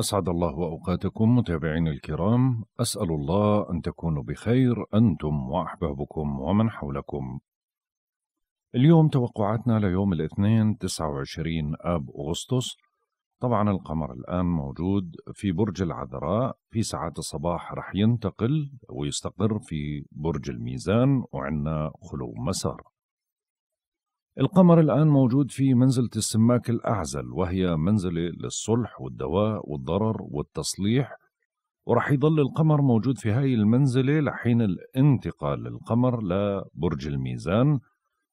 أسعد الله أوقاتكم متابعين الكرام أسأل الله أن تكونوا بخير أنتم وأحبابكم ومن حولكم اليوم توقعاتنا ليوم الاثنين 29 آب أغسطس طبعا القمر الآن موجود في برج العذراء في ساعات الصباح رح ينتقل ويستقر في برج الميزان وعندنا خلو مسار القمر الآن موجود في منزلة السماك الأعزل وهي منزلة للصلح والدواء والضرر والتصليح ورح يضل القمر موجود في هاي المنزلة لحين الانتقال للقمر لبرج الميزان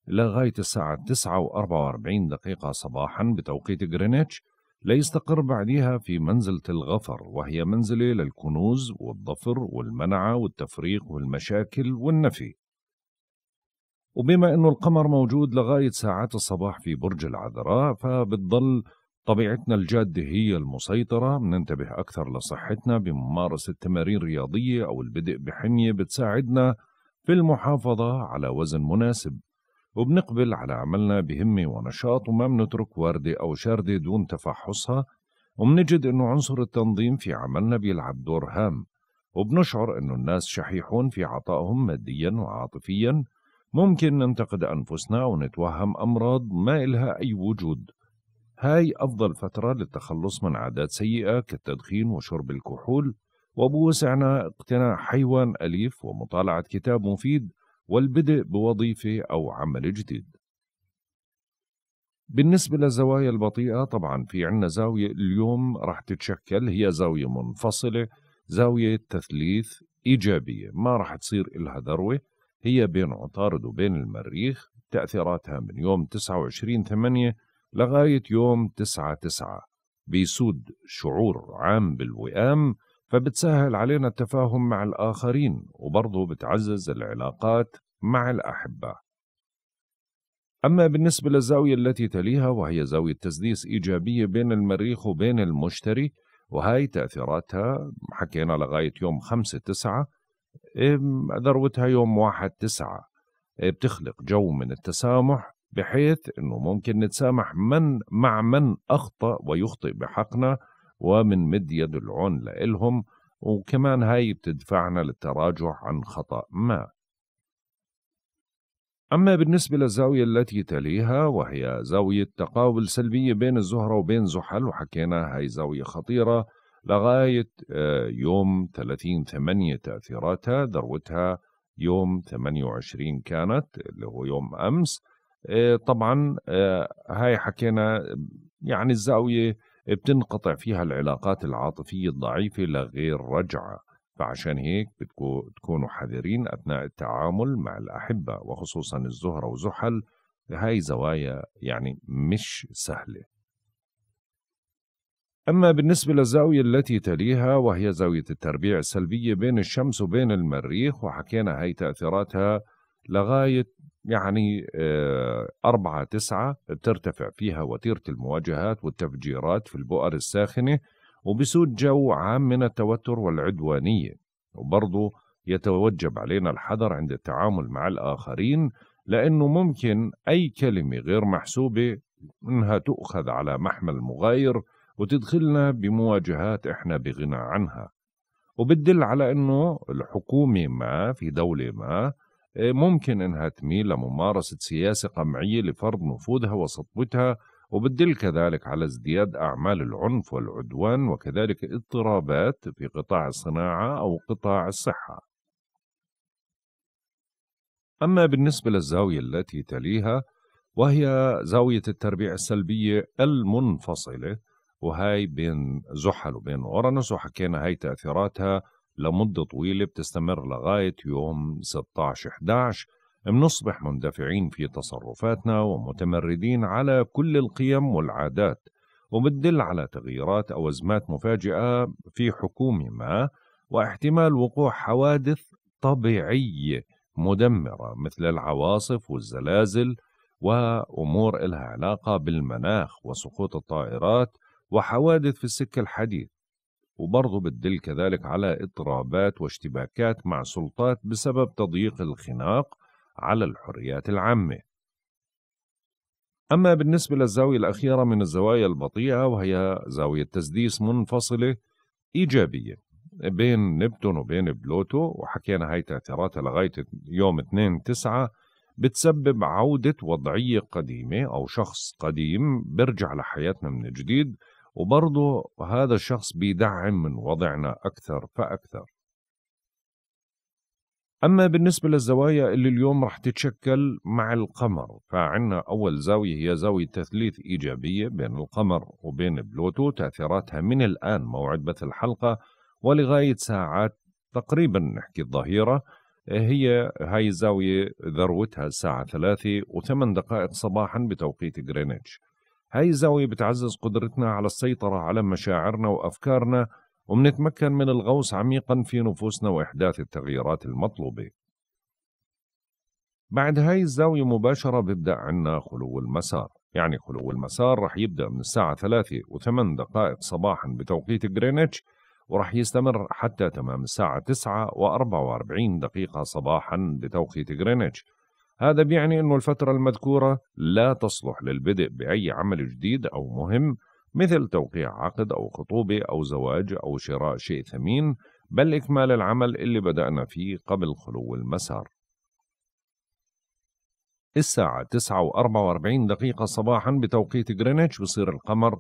لغاية الساعة 9 و 44 دقيقة صباحا بتوقيت غرينتش ليستقر بعدها في منزلة الغفر وهي منزلة للكنوز والظفر والمنعة والتفريق والمشاكل والنفي وبما انه القمر موجود لغايه ساعات الصباح في برج العذراء فبتضل طبيعتنا الجاده هي المسيطره بننتبه اكثر لصحتنا بممارسه تمارين رياضيه او البدء بحميه بتساعدنا في المحافظه على وزن مناسب وبنقبل على عملنا بهمه ونشاط وما بنترك ورده او شارده دون تفحصها وبنجد انه عنصر التنظيم في عملنا بيلعب دور هام وبنشعر انه الناس شحيحون في عطائهم ماديا وعاطفيا ممكن ننتقد أنفسنا ونتوهم أمراض ما إلها أي وجود هاي أفضل فترة للتخلص من عادات سيئة كالتدخين وشرب الكحول وبوسعنا اقتناء حيوان أليف ومطالعة كتاب مفيد والبدء بوظيفة أو عمل جديد بالنسبة للزوايا البطيئة طبعا في عنا زاوية اليوم رح تتشكل هي زاوية منفصلة زاوية تثليث إيجابية ما رح تصير إلها ذروة هي بين عطارد وبين المريخ تأثيراتها من يوم 29 8 لغاية يوم 9 9 بيسود شعور عام بالوئام فبتسهل علينا التفاهم مع الآخرين وبرضه بتعزز العلاقات مع الأحبة أما بالنسبة للزاوية التي تليها وهي زاوية تسديس إيجابية بين المريخ وبين المشتري وهي تأثيراتها حكينا لغاية يوم 5 9 ذروتها يوم واحد تسعة إيه، بتخلق جو من التسامح بحيث أنه ممكن نتسامح من مع من أخطأ ويخطئ بحقنا ومن مد يد العون لإلهم وكمان هاي بتدفعنا للتراجع عن خطأ ما أما بالنسبة للزاوية التي تليها وهي زاوية تقاول سلبية بين الزهرة وبين زحل وحكينا هاي زاوية خطيرة لغاية آه، يوم 30 8 تأثيراتها ذروتها يوم 28 كانت اللي هو يوم أمس آه، طبعا آه، هاي حكينا يعني الزاوية بتنقطع فيها العلاقات العاطفية الضعيفة لغير رجعة فعشان هيك بتكونوا حذرين أثناء التعامل مع الأحبة وخصوصا الزهرة وزحل هاي زوايا يعني مش سهله أما بالنسبة للزاوية التي تليها وهي زاوية التربيع السلبية بين الشمس وبين المريخ وحكينا هاي تأثيراتها لغاية يعني آه، أربعة تسعة بترتفع فيها وتيرة المواجهات والتفجيرات في البؤر الساخنة وبسود جو عام من التوتر والعدوانية وبرضه يتوجب علينا الحذر عند التعامل مع الآخرين لأنه ممكن أي كلمة غير محسوبة إنها تؤخذ على محمل مغاير وتدخلنا بمواجهات احنا بغنى عنها وبتدل على انه الحكومه ما في دوله ما آه، ممكن انها تميل لممارسه سياسه قمعيه لفرض نفوذها وسطوتها وبتدل كذلك على ازدياد اعمال العنف والعدوان وكذلك اضطرابات في قطاع الصناعه او قطاع الصحه. اما بالنسبه للزاويه التي تليها وهي زاويه التربيع السلبيه المنفصله وهي بين زحل وبين أورانوس وحكينا هي تأثيراتها لمدة طويلة بتستمر لغاية يوم 16/11 بنصبح مندفعين في تصرفاتنا ومتمردين على كل القيم والعادات وبتدل على تغييرات أو أزمات مفاجئة في حكومة ما واحتمال وقوع حوادث طبيعية مدمرة مثل العواصف والزلازل وأمور إلها علاقة بالمناخ وسقوط الطائرات وحوادث في السكة الحديد وبرضه بتدل كذلك على اضطرابات واشتباكات مع سلطات بسبب تضييق الخناق على الحريات العامة أما بالنسبة للزاوية الأخيرة من الزوايا البطيئة وهي زاوية تسديس منفصلة إيجابية بين نبتون وبين بلوتو وحكينا هاي تأثيراتها لغاية يوم 2 9 بتسبب عودة وضعية قديمة أو شخص قديم برجع لحياتنا من جديد وبرضه هذا الشخص بيدعم من وضعنا أكثر فأكثر أما بالنسبة للزوايا اللي اليوم رح تتشكل مع القمر فعنا أول زاوية هي زاوية تثليث إيجابية بين القمر وبين بلوتو تأثيراتها من الآن موعد بث الحلقة ولغاية ساعات تقريبا نحكي الظهيرة هي هاي الزاوية ذروتها الساعة ثلاثة وثمان دقائق صباحا بتوقيت غرينتش هاي الزاوية بتعزز قدرتنا على السيطرة على مشاعرنا وأفكارنا وبنتمكن من الغوص عميقا في نفوسنا وإحداث التغييرات المطلوبة بعد هاي الزاوية مباشرة بيبدأ عنا خلو المسار يعني خلو المسار رح يبدأ من الساعة ثلاثة وثمان دقائق صباحا بتوقيت غرينتش ورح يستمر حتى تمام الساعة تسعة وأربعة وأربعين دقيقة صباحا بتوقيت غرينتش هذا بيعني أنه الفترة المذكورة لا تصلح للبدء بأي عمل جديد أو مهم مثل توقيع عقد أو خطوبة أو زواج أو شراء شيء ثمين بل إكمال العمل اللي بدأنا فيه قبل خلو المسار الساعة 9 و 44 دقيقة صباحا بتوقيت غرينتش بصير القمر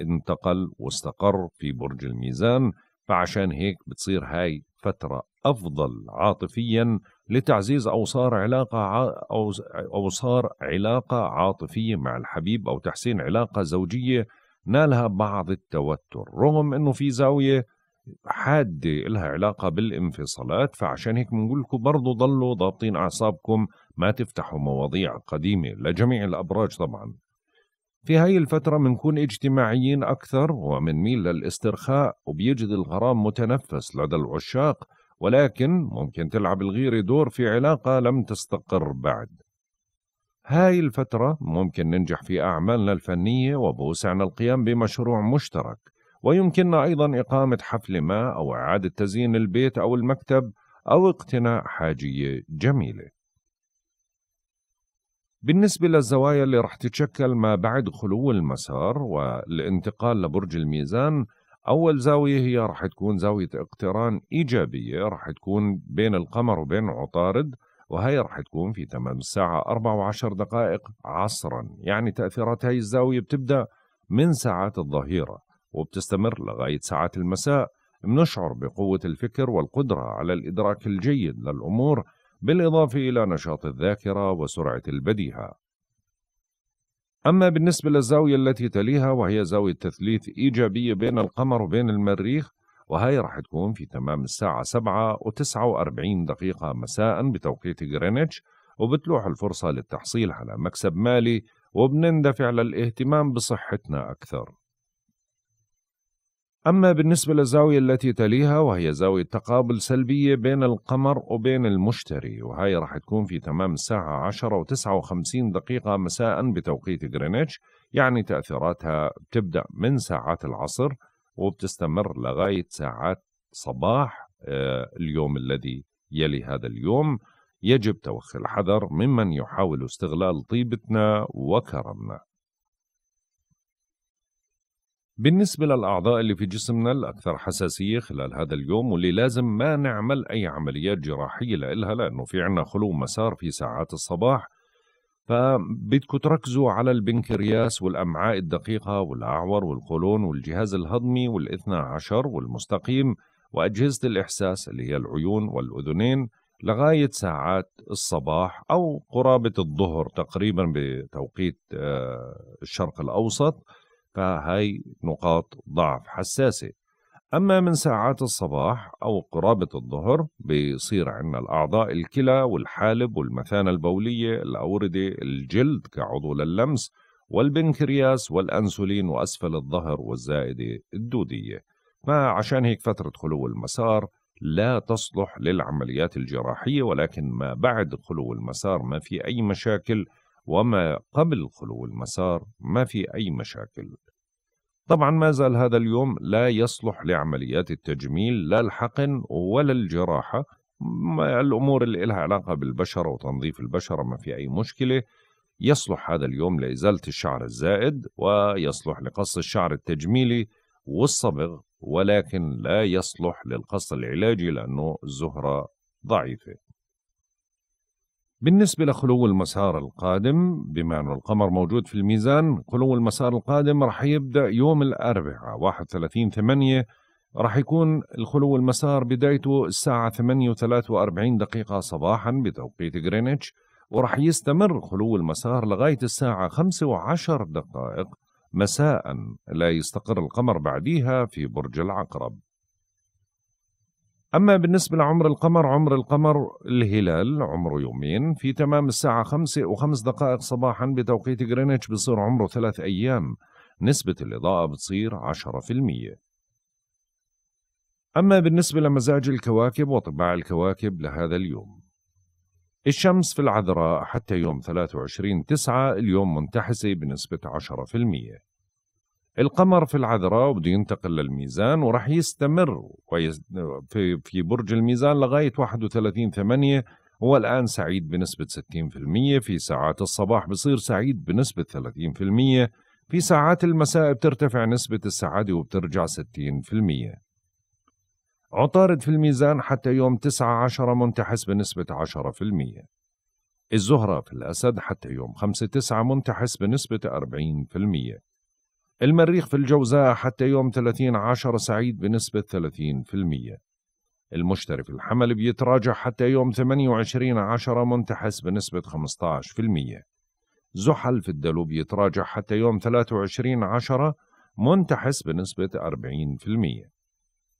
انتقل واستقر في برج الميزان فعشان هيك بتصير هاي فترة أفضل عاطفيا لتعزيز أوصار علاقة أوصار علاقة عاطفية مع الحبيب أو تحسين علاقة زوجية نالها بعض التوتر رغم أنه في زاوية حادة لها علاقة بالانفصالات فعشان هيك بنقول لكم برضه ضلوا ضابطين أعصابكم ما تفتحوا مواضيع قديمة لجميع الأبراج طبعا في هاي الفترة منكون اجتماعيين أكثر ومنميل للاسترخاء وبيجد الغرام متنفس لدى العشاق ولكن ممكن تلعب الغيرة دور في علاقة لم تستقر بعد هاي الفترة ممكن ننجح في أعمالنا الفنية وبوسعنا القيام بمشروع مشترك ويمكننا أيضا إقامة حفل ما أو إعادة تزيين البيت أو المكتب أو اقتناء حاجية جميلة بالنسبة للزوايا اللي رح تتشكل ما بعد خلو المسار والانتقال لبرج الميزان أول زاوية هي راح تكون زاوية اقتران إيجابية راح تكون بين القمر وبين عطارد وهي راح تكون في تمام الساعة 4 دقائق عصرا يعني تأثيرات هاي الزاوية بتبدأ من ساعات الظهيرة وبتستمر لغاية ساعات المساء بنشعر بقوة الفكر والقدرة على الإدراك الجيد للأمور بالإضافة إلى نشاط الذاكرة وسرعة البديهة أما بالنسبة للزاوية التي تليها وهي زاوية تثليث إيجابية بين القمر وبين المريخ وهي راح تكون في تمام الساعة 7 و49 دقيقة مساء بتوقيت غرينتش وبتلوح الفرصة للتحصيل على مكسب مالي وبنندفع للاهتمام بصحتنا أكثر أما بالنسبة للزاوية التي تليها وهي زاوية تقابل سلبية بين القمر وبين المشتري وهي راح تكون في تمام الساعة 10 و 59 دقيقة مساء بتوقيت غرينتش يعني تأثيراتها بتبدأ من ساعات العصر وبتستمر لغاية ساعات صباح آه، اليوم الذي يلي هذا اليوم يجب توخي الحذر ممن يحاول استغلال طيبتنا وكرمنا بالنسبة للأعضاء اللي في جسمنا الأكثر حساسية خلال هذا اليوم واللي لازم ما نعمل أي عمليات جراحية لإلها لأنه في عنا خلو مسار في ساعات الصباح فبدكم تركزوا على البنكرياس والأمعاء الدقيقة والأعور والقولون والجهاز الهضمي والإثنى عشر والمستقيم وأجهزة الإحساس اللي هي العيون والأذنين لغاية ساعات الصباح أو قرابة الظهر تقريبا بتوقيت آه، الشرق الأوسط فهي نقاط ضعف حساسة أما من ساعات الصباح أو قرابة الظهر بيصير عندنا الأعضاء الكلى والحالب والمثانة البولية الأوردة الجلد كعضو للمس والبنكرياس والأنسولين وأسفل الظهر والزائدة الدودية فعشان هيك فترة خلو المسار لا تصلح للعمليات الجراحية ولكن ما بعد خلو المسار ما في أي مشاكل وما قبل خلو المسار ما في أي مشاكل طبعا ما زال هذا اليوم لا يصلح لعمليات التجميل لا الحقن ولا الجراحة الأمور اللي لها علاقة بالبشرة وتنظيف البشرة ما في أي مشكلة يصلح هذا اليوم لإزالة الشعر الزائد ويصلح لقص الشعر التجميلي والصبغ ولكن لا يصلح للقص العلاجي لأنه الزهرة ضعيفة بالنسبة لخلو المسار القادم بما أنه القمر موجود في الميزان خلو المسار القادم رح يبدأ يوم الأربعاء 31 8 رح يكون الخلو المسار بدايته الساعة 8.43 دقيقة صباحا بتوقيت غرينتش ورح يستمر خلو المسار لغاية الساعة 5 دقائق مساء لا يستقر القمر بعديها في برج العقرب أما بالنسبة لعمر القمر عمر القمر الهلال عمره يومين في تمام الساعة خمسة وخمس دقائق صباحا بتوقيت غرينتش بصير عمره ثلاث أيام نسبة الإضاءة بتصير عشرة في المية أما بالنسبة لمزاج الكواكب وطباع الكواكب لهذا اليوم الشمس في العذراء حتى يوم 23 تسعة اليوم منتحسة بنسبة 10% القمر في العذراء وبده ينتقل للميزان وراح يستمر في في برج الميزان لغايه 31 8 هو الآن سعيد بنسبة 60% في ساعات الصباح بصير سعيد بنسبة 30% في ساعات المساء بترتفع نسبة السعادة وبترجع 60% عطارد في الميزان حتى يوم 9 10 منتحس بنسبة 10% الزهرة في الأسد حتى يوم 5 9 منتحس بنسبة 40% المريخ في الجوزاء حتى يوم 30 عشر سعيد بنسبة 30% المشتري في الحمل بيتراجع حتى يوم 28 عشر منتحس بنسبة 15% زحل في الدلو بيتراجع حتى يوم 23 عشر منتحس بنسبة 40%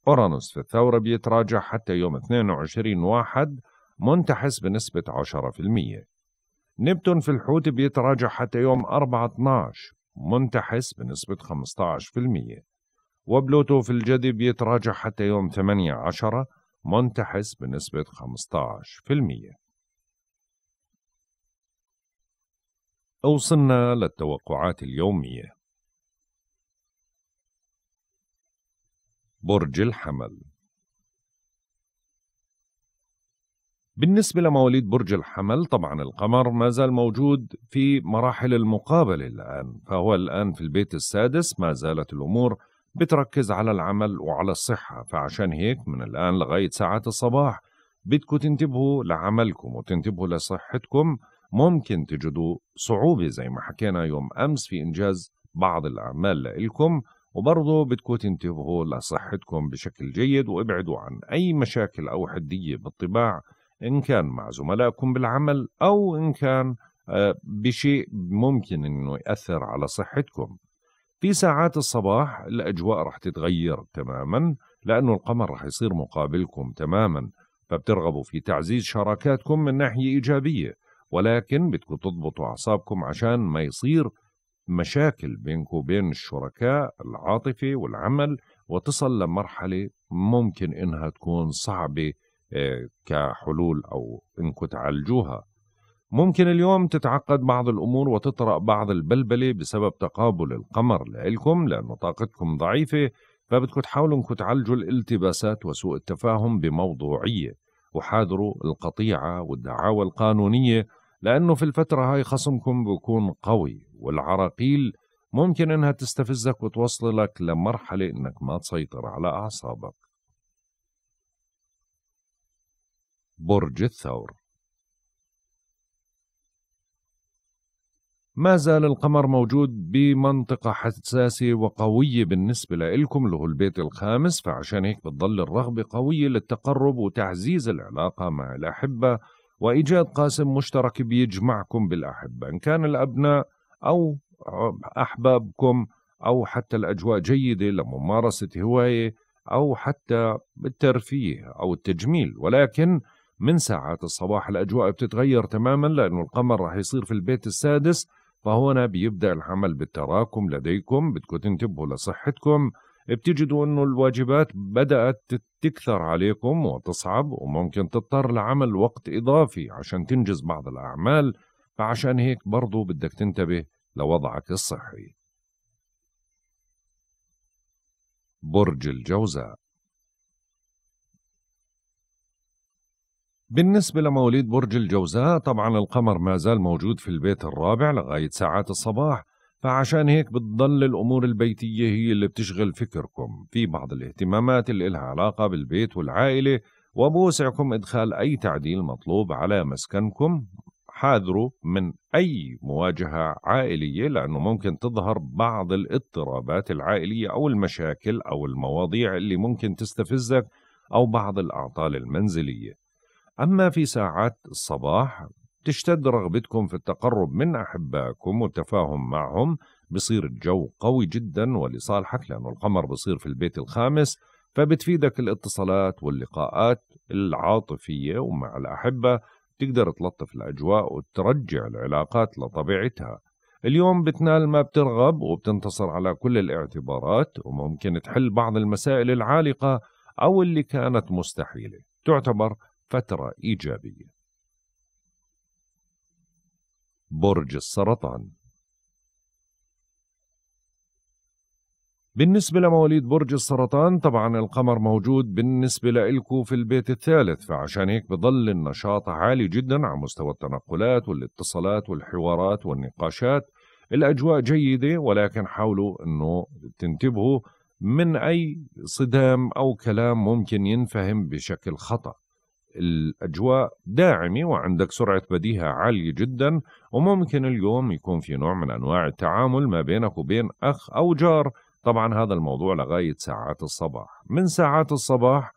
أورانوس في الثورة بيتراجع حتى يوم 22 واحد منتحس بنسبة 10% نبتون في الحوت بيتراجع حتى يوم 4 12 منتحس بنسبة 15% وبلوتو في الجدي بيتراجع حتى يوم 8 منتحس بنسبة 15% وصلنا للتوقعات اليومية برج الحمل بالنسبة لمواليد برج الحمل طبعا القمر ما زال موجود في مراحل المقابلة الآن فهو الآن في البيت السادس ما زالت الأمور بتركز على العمل وعلى الصحة فعشان هيك من الآن لغاية ساعات الصباح بدكم تنتبهوا لعملكم وتنتبهوا لصحتكم ممكن تجدوا صعوبة زي ما حكينا يوم أمس في إنجاز بعض الأعمال لإلكم وبرضه بدكم تنتبهوا لصحتكم بشكل جيد وابعدوا عن أي مشاكل أو حدية بالطباع إن كان مع زملائكم بالعمل أو إن كان آه، بشيء ممكن إنه يأثر على صحتكم في ساعات الصباح الأجواء رح تتغير تماما لأنه القمر رح يصير مقابلكم تماما فبترغبوا في تعزيز شراكاتكم من ناحية إيجابية ولكن بدكم تضبطوا أعصابكم عشان ما يصير مشاكل بينكم وبين الشركاء العاطفة والعمل وتصل لمرحلة ممكن إنها تكون صعبة كحلول او انكم تعالجوها ممكن اليوم تتعقد بعض الامور وتطرا بعض البلبله بسبب تقابل القمر لإلكم لانه طاقتكم ضعيفه فبدكم تحاولوا انكم تعالجوا الالتباسات وسوء التفاهم بموضوعيه وحاذروا القطيعه والدعاوى القانونيه لانه في الفتره هاي خصمكم بيكون قوي والعراقيل ممكن انها تستفزك وتوصل لك لمرحله انك ما تسيطر على اعصابك برج الثور ما زال القمر موجود بمنطقة حساسة وقوية بالنسبة لإلكم اللي هو البيت الخامس فعشان هيك بتضل الرغبة قوية للتقرب وتعزيز العلاقة مع الأحبة وإيجاد قاسم مشترك بيجمعكم بالأحبة إن كان الأبناء أو أحبابكم أو حتى الأجواء جيدة لممارسة هواية أو حتى الترفيه أو التجميل ولكن من ساعات الصباح الأجواء بتتغير تماما لأنه القمر راح يصير في البيت السادس فهنا بيبدأ العمل بالتراكم لديكم بدكم تنتبهوا لصحتكم بتجدوا أنه الواجبات بدأت تكثر عليكم وتصعب وممكن تضطر لعمل وقت إضافي عشان تنجز بعض الأعمال فعشان هيك برضو بدك تنتبه لوضعك الصحي برج الجوزاء بالنسبة لمواليد برج الجوزاء طبعا القمر ما زال موجود في البيت الرابع لغاية ساعات الصباح فعشان هيك بتضل الأمور البيتية هي اللي بتشغل فكركم في بعض الاهتمامات اللي إلها علاقة بالبيت والعائلة وبوسعكم إدخال أي تعديل مطلوب على مسكنكم حاذروا من أي مواجهة عائلية لأنه ممكن تظهر بعض الاضطرابات العائلية أو المشاكل أو المواضيع اللي ممكن تستفزك أو بعض الأعطال المنزلية أما في ساعات الصباح تشتد رغبتكم في التقرب من أحبائكم والتفاهم معهم بصير الجو قوي جدا ولصالحك لأنه القمر بصير في البيت الخامس فبتفيدك الاتصالات واللقاءات العاطفية ومع الأحبة تقدر تلطف الأجواء وترجع العلاقات لطبيعتها اليوم بتنال ما بترغب وبتنتصر على كل الاعتبارات وممكن تحل بعض المسائل العالقة أو اللي كانت مستحيلة تعتبر فترة إيجابية برج السرطان بالنسبة لمواليد برج السرطان طبعا القمر موجود بالنسبة لإلكو في البيت الثالث فعشان هيك بضل النشاط عالي جدا على مستوى التنقلات والاتصالات والحوارات والنقاشات الأجواء جيدة ولكن حاولوا أنه تنتبهوا من أي صدام أو كلام ممكن ينفهم بشكل خطأ الأجواء داعمة وعندك سرعة بديهة عالية جدا وممكن اليوم يكون في نوع من أنواع التعامل ما بينك وبين أخ أو جار طبعا هذا الموضوع لغاية ساعات الصباح من ساعات الصباح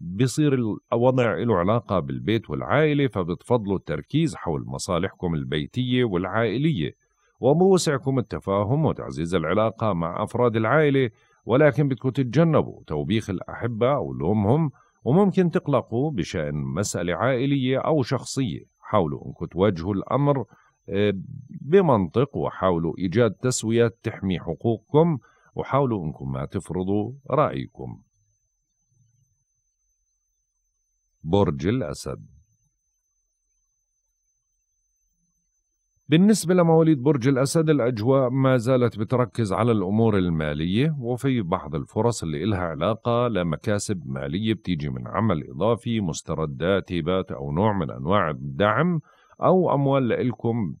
بصير الوضع له علاقة بالبيت والعائلة فبتفضلوا التركيز حول مصالحكم البيتية والعائلية وبوسعكم التفاهم وتعزيز العلاقة مع أفراد العائلة ولكن بدكم تتجنبوا توبيخ الأحبة أو لومهم وممكن تقلقوا بشأن مسألة عائلية أو شخصية حاولوا أنكم تواجهوا الأمر آه، بمنطق وحاولوا إيجاد تسوية تحمي حقوقكم وحاولوا أنكم ما تفرضوا رأيكم برج الأسد بالنسبة لمواليد برج الأسد الأجواء ما زالت بتركز على الأمور المالية وفي بعض الفرص اللي إلها علاقة لمكاسب مالية بتيجي من عمل إضافي مستردات هبات أو نوع من أنواع الدعم أو أموال لإلكم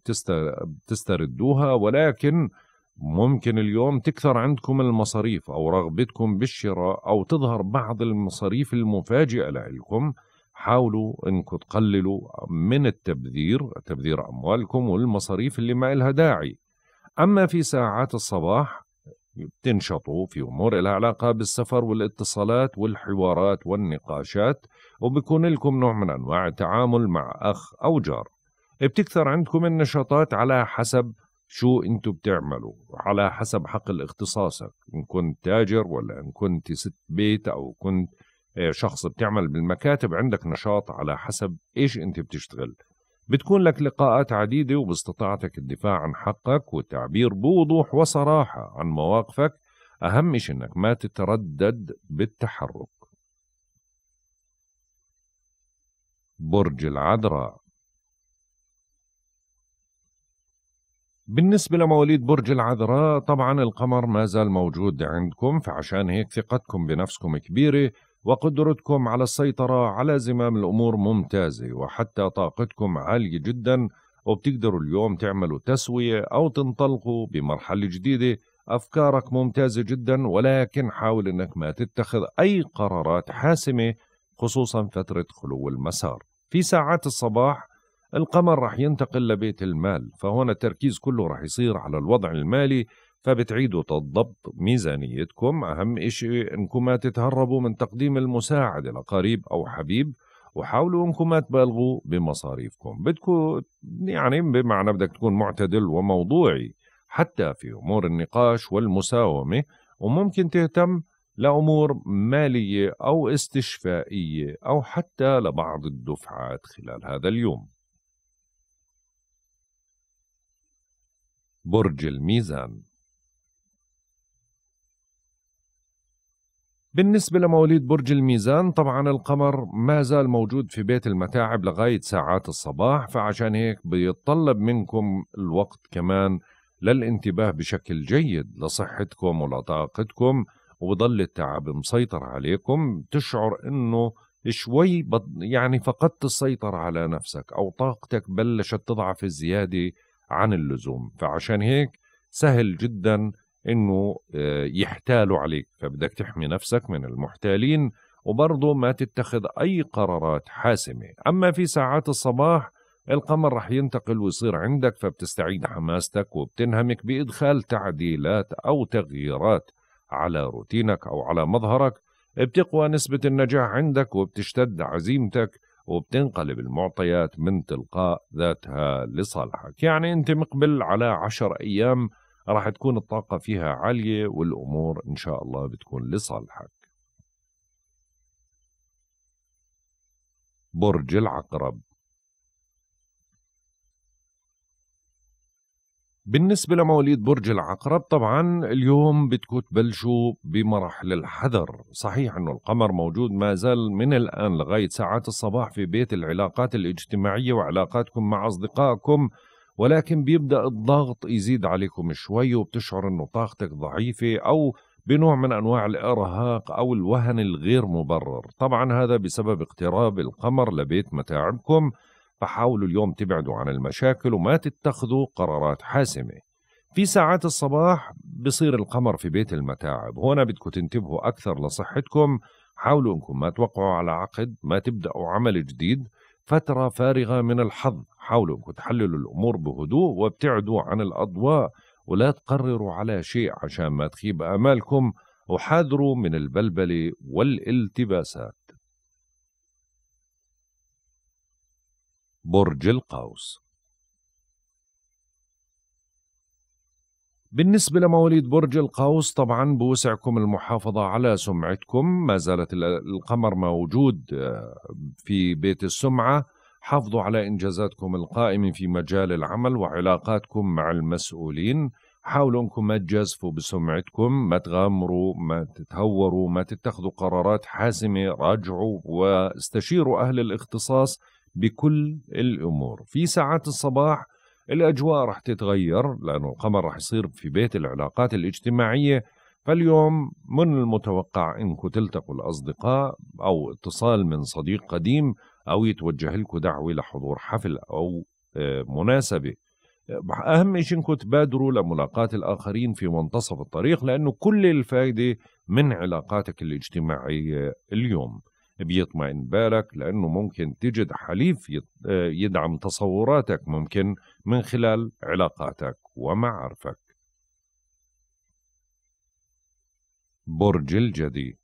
بتستردوها ولكن ممكن اليوم تكثر عندكم المصاريف أو رغبتكم بالشراء أو تظهر بعض المصاريف المفاجئة لإلكم حاولوا انكم تقللوا من التبذير تبذير اموالكم والمصاريف اللي ما لها داعي اما في ساعات الصباح بتنشطوا في امور لها علاقه بالسفر والاتصالات والحوارات والنقاشات وبكون لكم نوع من انواع التعامل مع اخ او جار بتكثر عندكم النشاطات على حسب شو انتم بتعملوا على حسب حقل اختصاصك ان كنت تاجر ولا ان كنت ست بيت او كنت شخص بتعمل بالمكاتب عندك نشاط على حسب ايش انت بتشتغل بتكون لك لقاءات عديدة وباستطاعتك الدفاع عن حقك والتعبير بوضوح وصراحة عن مواقفك أهم شيء أنك ما تتردد بالتحرك برج العذراء بالنسبة لمواليد برج العذراء طبعا القمر ما زال موجود عندكم فعشان هيك ثقتكم بنفسكم كبيرة وقدرتكم على السيطرة على زمام الأمور ممتازة وحتى طاقتكم عالية جدا وبتقدروا اليوم تعملوا تسوية أو تنطلقوا بمرحلة جديدة أفكارك ممتازة جدا ولكن حاول أنك ما تتخذ أي قرارات حاسمة خصوصا فترة خلو المسار في ساعات الصباح القمر رح ينتقل لبيت المال فهنا التركيز كله رح يصير على الوضع المالي فبتعيدوا تضبط ميزانيتكم أهم إشي إنكم ما تتهربوا من تقديم المساعدة لقريب أو حبيب وحاولوا إنكم ما تبالغوا بمصاريفكم بدكم يعني بمعنى بدك تكون معتدل وموضوعي حتى في أمور النقاش والمساومة وممكن تهتم لأمور مالية أو استشفائية أو حتى لبعض الدفعات خلال هذا اليوم برج الميزان بالنسبة لمواليد برج الميزان طبعا القمر ما زال موجود في بيت المتاعب لغاية ساعات الصباح فعشان هيك بيتطلب منكم الوقت كمان للانتباه بشكل جيد لصحتكم ولطاقتكم وبضل التعب مسيطر عليكم تشعر انه شوي يعني فقدت السيطرة على نفسك أو طاقتك بلشت تضعف الزيادة عن اللزوم فعشان هيك سهل جدا انه آه، يحتالوا عليك فبدك تحمي نفسك من المحتالين وبرضه ما تتخذ اي قرارات حاسمه اما في ساعات الصباح القمر رح ينتقل ويصير عندك فبتستعيد حماستك وبتنهمك بادخال تعديلات او تغييرات على روتينك او على مظهرك بتقوى نسبه النجاح عندك وبتشتد عزيمتك وبتنقلب المعطيات من تلقاء ذاتها لصالحك يعني انت مقبل على عشر ايام راح تكون الطاقة فيها عالية والأمور إن شاء الله بتكون لصالحك برج العقرب بالنسبة لمواليد برج العقرب طبعا اليوم بدكم تبلشوا بمرحلة الحذر صحيح أنه القمر موجود ما زال من الآن لغاية ساعات الصباح في بيت العلاقات الاجتماعية وعلاقاتكم مع أصدقائكم ولكن بيبدا الضغط يزيد عليكم شوي وبتشعر انه طاقتك ضعيفه او بنوع من انواع الارهاق او الوهن الغير مبرر، طبعا هذا بسبب اقتراب القمر لبيت متاعبكم فحاولوا اليوم تبعدوا عن المشاكل وما تتخذوا قرارات حاسمه. في ساعات الصباح بصير القمر في بيت المتاعب، هنا بدكم تنتبهوا اكثر لصحتكم، حاولوا انكم ما توقعوا على عقد، ما تبداوا عمل جديد، فترة فارغة من الحظ حاولوا انكم تحللوا الامور بهدوء وابتعدوا عن الاضواء ولا تقرروا على شيء عشان ما تخيب امالكم وحاذروا من البلبلة والالتباسات. برج القوس بالنسبة لمواليد برج القوس طبعا بوسعكم المحافظة على سمعتكم ما زالت القمر موجود آه، في بيت السمعة حافظوا على إنجازاتكم القائمة في مجال العمل وعلاقاتكم مع المسؤولين حاولوا أنكم ما تجازفوا بسمعتكم ما تغامروا ما تتهوروا ما تتخذوا قرارات حاسمة راجعوا واستشيروا أهل الاختصاص بكل الأمور في ساعات الصباح الاجواء راح تتغير لانه القمر راح يصير في بيت العلاقات الاجتماعيه فاليوم من المتوقع انكم تلتقوا الاصدقاء او اتصال من صديق قديم او يتوجه لكم دعوه لحضور حفل او آه، مناسبه اهم شيء انكم تبادروا لملاقاة الاخرين في منتصف الطريق لانه كل الفائده من علاقاتك الاجتماعيه اليوم بيطمئن بالك لأنه ممكن تجد حليف يدعم تصوراتك ممكن من خلال علاقاتك ومعارفك برج الجدي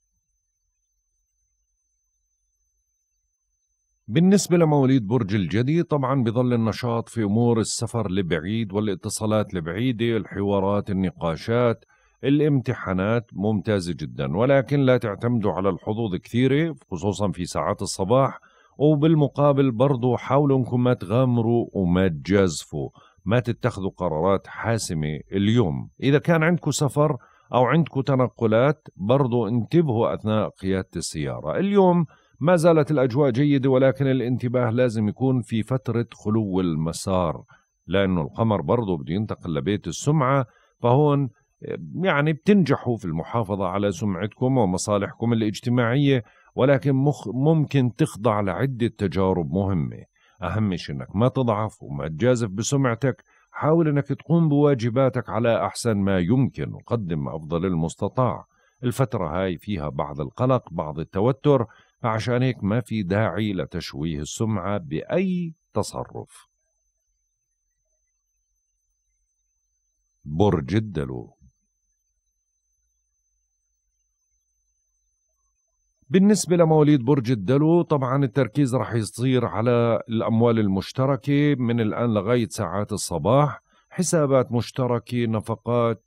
بالنسبة لمواليد برج الجدي طبعا بظل النشاط في أمور السفر لبعيد والاتصالات البعيدة الحوارات النقاشات الامتحانات ممتازة جدا ولكن لا تعتمدوا على الحظوظ كثيرة خصوصا في ساعات الصباح وبالمقابل برضو حاولوا انكم ما تغامروا وما تجازفوا ما تتخذوا قرارات حاسمة اليوم إذا كان عندكم سفر أو عندكم تنقلات برضو انتبهوا أثناء قيادة السيارة اليوم ما زالت الأجواء جيدة ولكن الانتباه لازم يكون في فترة خلو المسار لأنه القمر برضو بده ينتقل لبيت السمعة فهون يعني بتنجحوا في المحافظة على سمعتكم ومصالحكم الاجتماعية ولكن مخ ممكن تخضع لعدة تجارب مهمة أهم شيء أنك ما تضعف وما تجازف بسمعتك حاول أنك تقوم بواجباتك على أحسن ما يمكن وقدم أفضل المستطاع الفترة هاي فيها بعض القلق بعض التوتر فعشان هيك ما في داعي لتشويه السمعة بأي تصرف برج الدلو بالنسبة لمواليد برج الدلو طبعا التركيز رح يصير على الأموال المشتركة من الآن لغاية ساعات الصباح حسابات مشتركة نفقات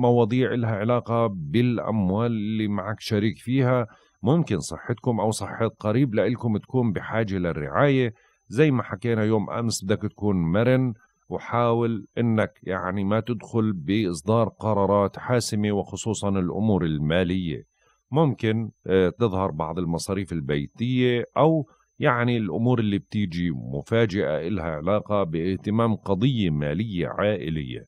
مواضيع لها علاقة بالأموال اللي معك شريك فيها ممكن صحتكم أو صحة قريب لإلكم تكون بحاجة للرعاية زي ما حكينا يوم أمس بدك تكون مرن وحاول انك يعني ما تدخل باصدار قرارات حاسمه وخصوصا الامور الماليه ممكن آه، تظهر بعض المصاريف البيتية أو يعني الأمور اللي بتيجي مفاجئة إلها علاقة باهتمام قضية مالية عائلية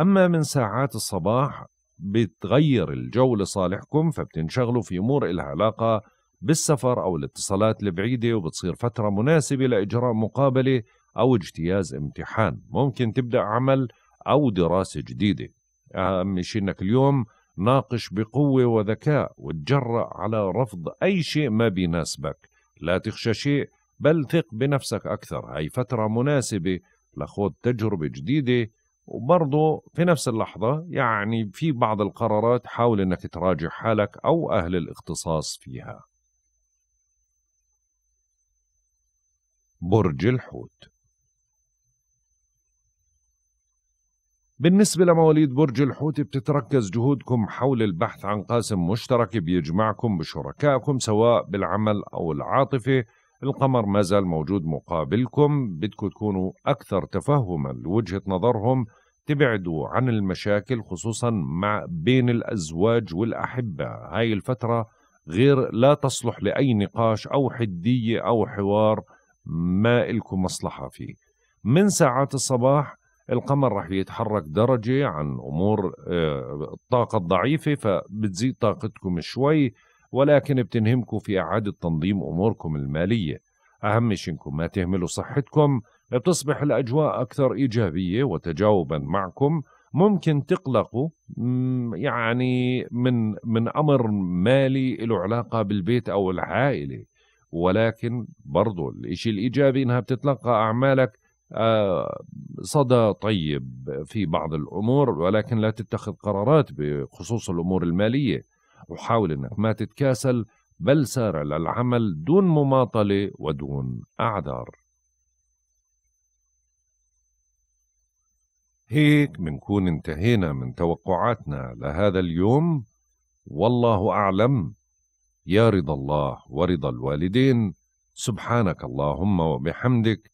أما من ساعات الصباح بتغير الجو لصالحكم فبتنشغلوا في أمور إلها علاقة بالسفر أو الاتصالات البعيدة وبتصير فترة مناسبة لإجراء مقابلة أو اجتياز امتحان ممكن تبدأ عمل أو دراسة جديدة أهم شيء أنك اليوم ناقش بقوة وذكاء وتجرأ على رفض أي شيء ما بيناسبك لا تخشى شيء بل ثق بنفسك أكثر هاي فترة مناسبة لخوض تجربة جديدة وبرضه في نفس اللحظة يعني في بعض القرارات حاول أنك تراجع حالك أو أهل الاختصاص فيها برج الحوت بالنسبة لمواليد برج الحوت بتتركز جهودكم حول البحث عن قاسم مشترك بيجمعكم بشركائكم سواء بالعمل أو العاطفة القمر ما زال موجود مقابلكم بدكم تكونوا أكثر تفهما لوجهة نظرهم تبعدوا عن المشاكل خصوصا مع بين الأزواج والأحبة هاي الفترة غير لا تصلح لأي نقاش أو حدية أو حوار ما إلكم مصلحة فيه من ساعات الصباح القمر راح يتحرك درجة عن أمور آه، الطاقة الضعيفة فبتزيد طاقتكم شوي ولكن بتنهمكم في إعادة تنظيم أموركم المالية أهم شيء إنكم ما تهملوا صحتكم بتصبح الأجواء أكثر إيجابية وتجاوبا معكم ممكن تقلقوا يعني من من أمر مالي له علاقة بالبيت أو العائلة ولكن برضو الإشي الإيجابي إنها بتتلقى أعمالك آه، صدى طيب في بعض الامور ولكن لا تتخذ قرارات بخصوص الامور الماليه وحاول انك ما تتكاسل بل سارع للعمل دون مماطله ودون اعذار هيك منكون انتهينا من توقعاتنا لهذا اليوم والله أعلم يا رضا الله ورضا الوالدين سبحانك اللهم وبحمدك